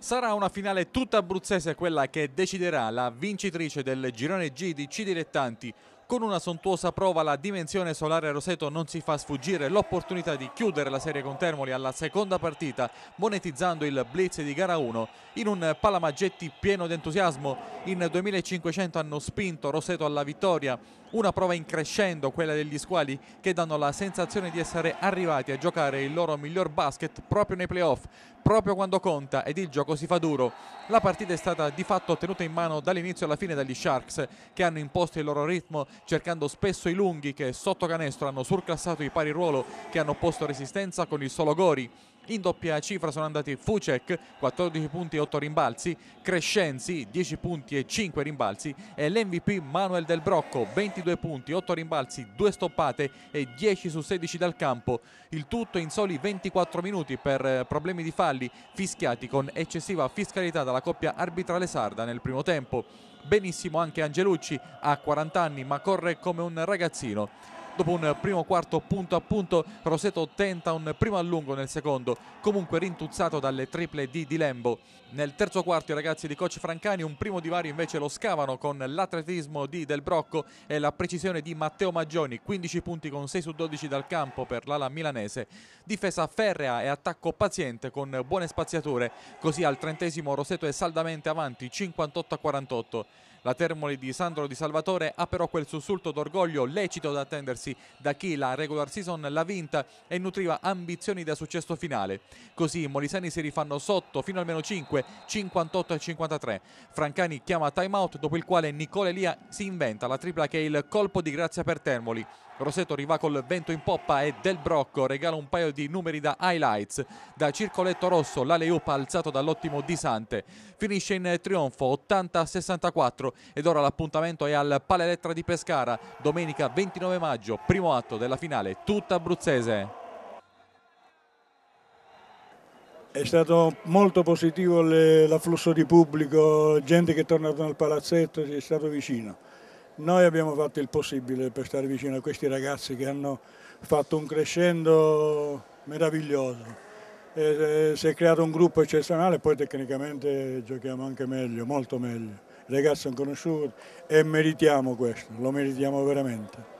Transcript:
Sarà una finale tutta abruzzese quella che deciderà la vincitrice del girone G di C Dilettanti con una sontuosa prova la dimensione solare a Roseto non si fa sfuggire l'opportunità di chiudere la serie con Termoli alla seconda partita monetizzando il blitz di gara 1 in un palamaggetti pieno di entusiasmo. In 2500 hanno spinto Roseto alla vittoria, una prova in crescendo quella degli squali che danno la sensazione di essere arrivati a giocare il loro miglior basket proprio nei playoff, proprio quando conta ed il gioco si fa duro. La partita è stata di fatto tenuta in mano dall'inizio alla fine dagli Sharks che hanno imposto il loro ritmo cercando spesso i lunghi che sotto canestro hanno surclassato i pari ruolo che hanno posto resistenza con il solo Gori. In doppia cifra sono andati Fucek, 14 punti e 8 rimbalzi, Crescenzi, 10 punti e 5 rimbalzi e l'MVP Manuel Del Brocco, 22 punti, 8 rimbalzi, 2 stoppate e 10 su 16 dal campo. Il tutto in soli 24 minuti per eh, problemi di falli fischiati con eccessiva fiscalità dalla coppia arbitrale sarda nel primo tempo benissimo anche Angelucci, a 40 anni ma corre come un ragazzino dopo un primo quarto punto a punto Roseto tenta un primo allungo nel secondo comunque rintuzzato dalle triple D di Lembo nel terzo quarto i ragazzi di coach Francani un primo divario invece lo scavano con l'atletismo di Del Brocco e la precisione di Matteo Maggioni 15 punti con 6 su 12 dal campo per l'ala milanese difesa ferrea e attacco paziente con buone spaziature così al trentesimo Roseto è saldamente avanti 58 a 48 la Termoli di Sandro Di Salvatore ha però quel sussulto d'orgoglio lecito da attendersi da chi la regular season l'ha vinta e nutriva ambizioni da successo finale. Così i molisani si rifanno sotto fino almeno 5, 58 e 53. Francani chiama timeout dopo il quale Nicole Elia si inventa la tripla che è il colpo di grazia per Termoli. Roseto arriva col vento in poppa e Del Brocco regala un paio di numeri da highlights. Da circoletto rosso la Leupa alzato dall'ottimo Di Sante. Finisce in trionfo 80-64 ed ora l'appuntamento è al Palelettra di Pescara. Domenica 29 maggio, primo atto della finale tutta abruzzese. È stato molto positivo l'afflusso di pubblico, gente che è tornata dal palazzetto, è stato vicino. Noi abbiamo fatto il possibile per stare vicino a questi ragazzi che hanno fatto un crescendo meraviglioso. E si è creato un gruppo eccezionale, poi tecnicamente giochiamo anche meglio, molto meglio. I ragazzi sono conosciuti e meritiamo questo, lo meritiamo veramente.